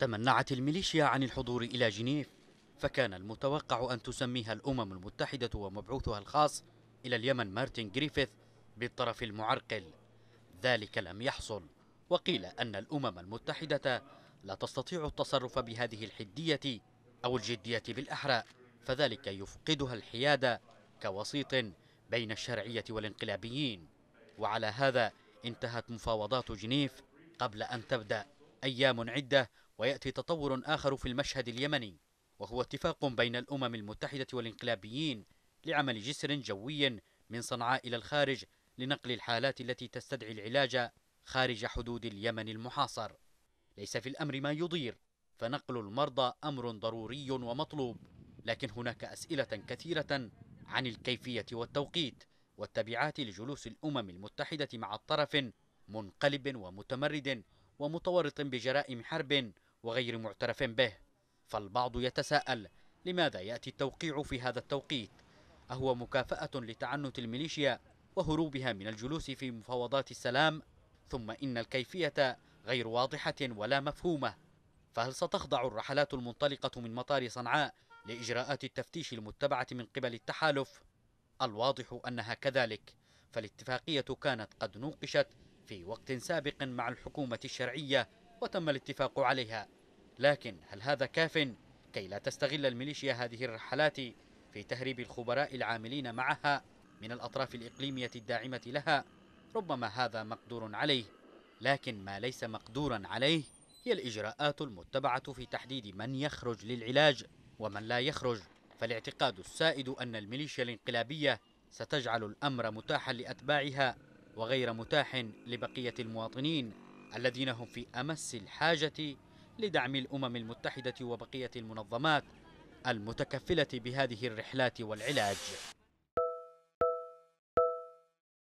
تمنعت الميليشيا عن الحضور إلى جنيف فكان المتوقع أن تسميها الأمم المتحدة ومبعوثها الخاص إلى اليمن مارتن جريفيث بالطرف المعرقل ذلك لم يحصل وقيل أن الأمم المتحدة لا تستطيع التصرف بهذه الحدية أو الجدية بالأحرى فذلك يفقدها الحيادة كوسيط بين الشرعية والانقلابيين وعلى هذا انتهت مفاوضات جنيف قبل أن تبدأ أيام عدة ويأتي تطور آخر في المشهد اليمني وهو اتفاق بين الأمم المتحدة والانقلابيين لعمل جسر جوي من صنعاء إلى الخارج لنقل الحالات التي تستدعي العلاج خارج حدود اليمن المحاصر ليس في الأمر ما يضير فنقل المرضى أمر ضروري ومطلوب لكن هناك أسئلة كثيرة عن الكيفية والتوقيت والتبعات لجلوس الأمم المتحدة مع الطرف منقلب ومتمرد ومتورط بجرائم حرب وغير معترف به فالبعض يتساءل لماذا يأتي التوقيع في هذا التوقيت أهو مكافأة لتعنت الميليشيا وهروبها من الجلوس في مفاوضات السلام ثم إن الكيفية غير واضحة ولا مفهومة فهل ستخضع الرحلات المنطلقة من مطار صنعاء لإجراءات التفتيش المتبعة من قبل التحالف؟ الواضح أنها كذلك فالاتفاقية كانت قد نوقشت في وقت سابق مع الحكومة الشرعية وتم الاتفاق عليها لكن هل هذا كاف كي لا تستغل الميليشيا هذه الرحلات في تهريب الخبراء العاملين معها من الأطراف الإقليمية الداعمة لها ربما هذا مقدور عليه لكن ما ليس مقدورا عليه هي الإجراءات المتبعة في تحديد من يخرج للعلاج ومن لا يخرج فالاعتقاد السائد أن الميليشيا الانقلابية ستجعل الأمر متاحا لأتباعها وغير متاح لبقية المواطنين الذين هم في أمس الحاجة لدعم الأمم المتحدة وبقية المنظمات المتكفلة بهذه الرحلات والعلاج